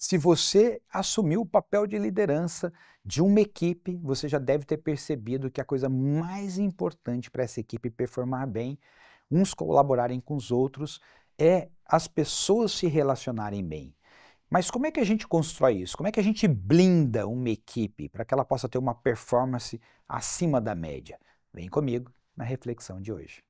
Se você assumiu o papel de liderança de uma equipe, você já deve ter percebido que a coisa mais importante para essa equipe performar bem, uns colaborarem com os outros, é as pessoas se relacionarem bem. Mas como é que a gente constrói isso? Como é que a gente blinda uma equipe para que ela possa ter uma performance acima da média? Vem comigo na reflexão de hoje.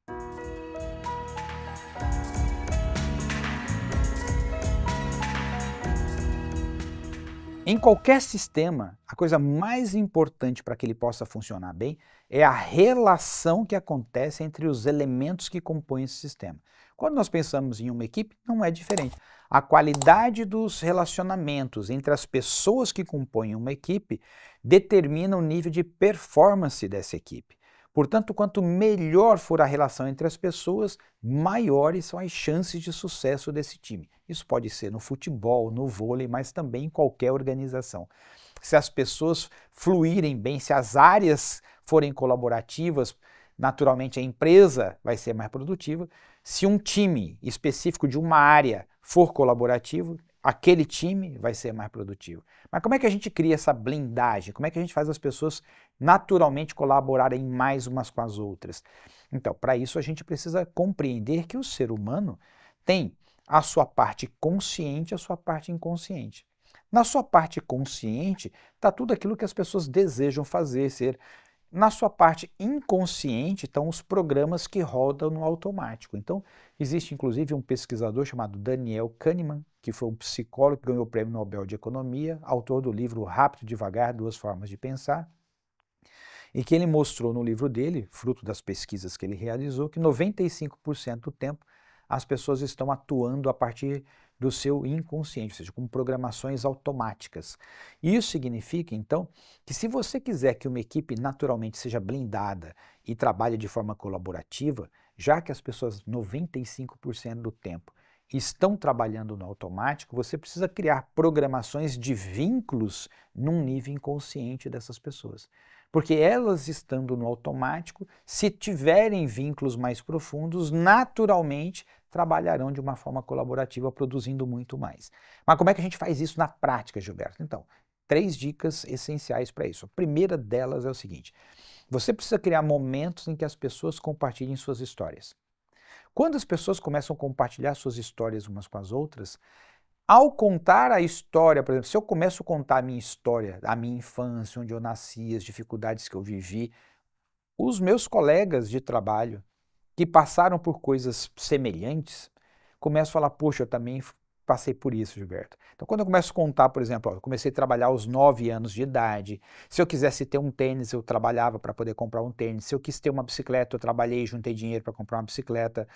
Em qualquer sistema, a coisa mais importante para que ele possa funcionar bem é a relação que acontece entre os elementos que compõem esse sistema. Quando nós pensamos em uma equipe, não é diferente. A qualidade dos relacionamentos entre as pessoas que compõem uma equipe determina o nível de performance dessa equipe. Portanto, quanto melhor for a relação entre as pessoas, maiores são as chances de sucesso desse time. Isso pode ser no futebol, no vôlei, mas também em qualquer organização. Se as pessoas fluírem bem, se as áreas forem colaborativas, naturalmente a empresa vai ser mais produtiva. Se um time específico de uma área for colaborativo, aquele time vai ser mais produtivo. Mas como é que a gente cria essa blindagem? Como é que a gente faz as pessoas naturalmente colaborarem mais umas com as outras? Então, para isso a gente precisa compreender que o ser humano tem a sua parte consciente e a sua parte inconsciente. Na sua parte consciente está tudo aquilo que as pessoas desejam fazer, ser. Na sua parte inconsciente estão os programas que rodam no automático. Então, existe inclusive um pesquisador chamado Daniel Kahneman, que foi um psicólogo que ganhou o Prêmio Nobel de Economia, autor do livro Rápido e Devagar, Duas Formas de Pensar, e que ele mostrou no livro dele, fruto das pesquisas que ele realizou, que 95% do tempo as pessoas estão atuando a partir do seu inconsciente, ou seja, com programações automáticas. Isso significa, então, que se você quiser que uma equipe naturalmente seja blindada e trabalhe de forma colaborativa, já que as pessoas 95% do tempo estão trabalhando no automático, você precisa criar programações de vínculos num nível inconsciente dessas pessoas. Porque elas estando no automático, se tiverem vínculos mais profundos, naturalmente trabalharão de uma forma colaborativa, produzindo muito mais. Mas como é que a gente faz isso na prática, Gilberto? Então, três dicas essenciais para isso. A primeira delas é o seguinte: você precisa criar momentos em que as pessoas compartilhem suas histórias. Quando as pessoas começam a compartilhar suas histórias umas com as outras, ao contar a história, por exemplo, se eu começo a contar a minha história, a minha infância, onde eu nasci, as dificuldades que eu vivi, os meus colegas de trabalho que passaram por coisas semelhantes começam a falar: Poxa, eu também passei por isso, Gilberto. Então, quando eu começo a contar, por exemplo, ó, eu comecei a trabalhar aos 9 anos de idade. Se eu quisesse ter um tênis, eu trabalhava para poder comprar um tênis. Se eu quis ter uma bicicleta, eu trabalhei, juntei dinheiro para comprar uma bicicleta.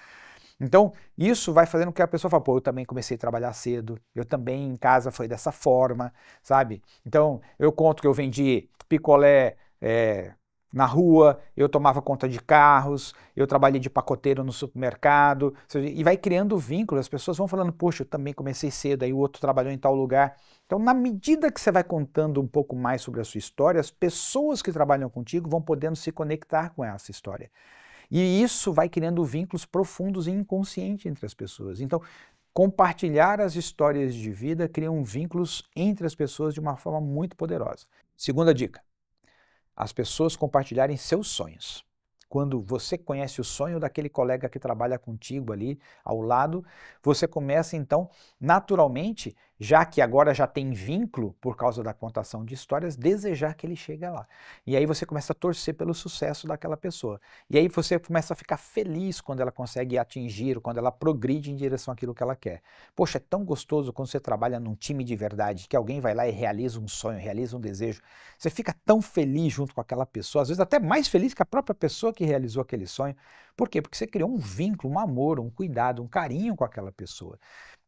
Então, isso vai fazendo com que a pessoa fale, pô, eu também comecei a trabalhar cedo, eu também em casa foi dessa forma, sabe? Então, eu conto que eu vendi picolé, é, na rua, eu tomava conta de carros, eu trabalhei de pacoteiro no supermercado, e vai criando vínculo, as pessoas vão falando, poxa, eu também comecei cedo, aí o outro trabalhou em tal lugar. Então, na medida que você vai contando um pouco mais sobre a sua história, as pessoas que trabalham contigo vão podendo se conectar com essa história. E isso vai criando vínculos profundos e inconscientes entre as pessoas. Então, compartilhar as histórias de vida criam vínculos entre as pessoas de uma forma muito poderosa. Segunda dica, as pessoas compartilharem seus sonhos. Quando você conhece o sonho daquele colega que trabalha contigo ali ao lado, você começa então naturalmente já que agora já tem vínculo por causa da contação de histórias, desejar que ele chegue lá. E aí você começa a torcer pelo sucesso daquela pessoa. E aí você começa a ficar feliz quando ela consegue atingir, quando ela progride em direção àquilo que ela quer. Poxa, é tão gostoso quando você trabalha num time de verdade, que alguém vai lá e realiza um sonho, realiza um desejo. Você fica tão feliz junto com aquela pessoa, às vezes até mais feliz que a própria pessoa que realizou aquele sonho. Por quê? Porque você criou um vínculo, um amor, um cuidado, um carinho com aquela pessoa.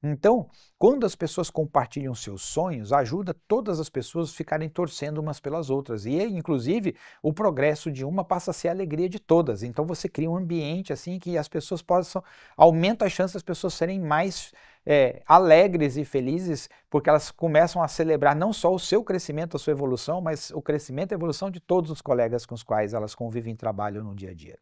Então, quando as pessoas compartilham seus sonhos, ajuda todas as pessoas a ficarem torcendo umas pelas outras. E, é, inclusive, o progresso de uma passa a ser a alegria de todas. Então, você cria um ambiente assim que as pessoas possam. aumenta a chance das pessoas serem mais é, alegres e felizes, porque elas começam a celebrar não só o seu crescimento, a sua evolução, mas o crescimento e a evolução de todos os colegas com os quais elas convivem e trabalham no dia a dia.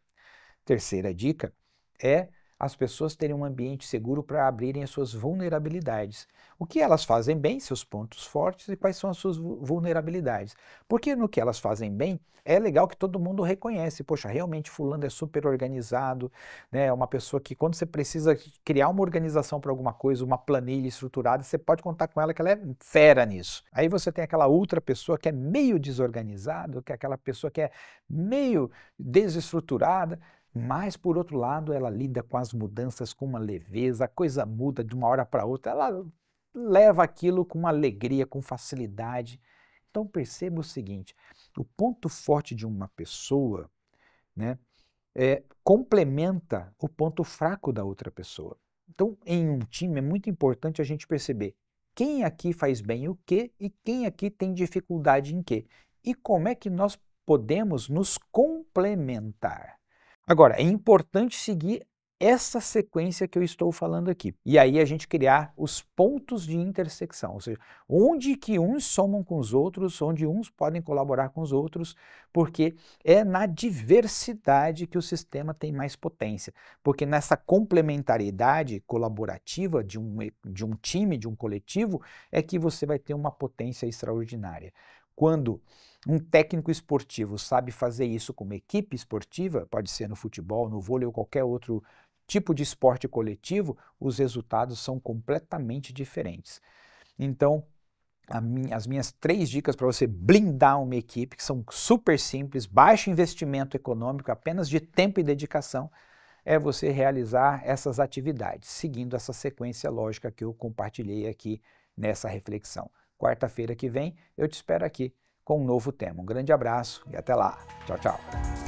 Terceira dica é as pessoas terem um ambiente seguro para abrirem as suas vulnerabilidades. O que elas fazem bem, seus pontos fortes e quais são as suas vulnerabilidades. Porque no que elas fazem bem, é legal que todo mundo reconhece, poxa, realmente fulano é super organizado, né? É uma pessoa que quando você precisa criar uma organização para alguma coisa, uma planilha estruturada, você pode contar com ela que ela é fera nisso. Aí você tem aquela outra pessoa que é meio desorganizado, que é aquela pessoa que é meio desestruturada, mas, por outro lado, ela lida com as mudanças com uma leveza, a coisa muda de uma hora para outra, ela leva aquilo com alegria, com facilidade. Então, perceba o seguinte: o ponto forte de uma pessoa né, é, complementa o ponto fraco da outra pessoa. Então, em um time, é muito importante a gente perceber quem aqui faz bem o quê e quem aqui tem dificuldade em quê. E como é que nós podemos nos complementar. Agora, é importante seguir essa sequência que eu estou falando aqui. E aí a gente criar os pontos de intersecção, ou seja, onde que uns somam com os outros, onde uns podem colaborar com os outros, porque é na diversidade que o sistema tem mais potência. Porque nessa complementariedade colaborativa de um, de um time, de um coletivo, é que você vai ter uma potência extraordinária. Quando um técnico esportivo sabe fazer isso com uma equipe esportiva, pode ser no futebol, no vôlei ou qualquer outro tipo de esporte coletivo, os resultados são completamente diferentes. Então, minha, as minhas três dicas para você blindar uma equipe, que são super simples, baixo investimento econômico, apenas de tempo e dedicação, é você realizar essas atividades, seguindo essa sequência lógica que eu compartilhei aqui nessa reflexão. Quarta-feira que vem eu te espero aqui com um novo tema. Um grande abraço e até lá. Tchau, tchau.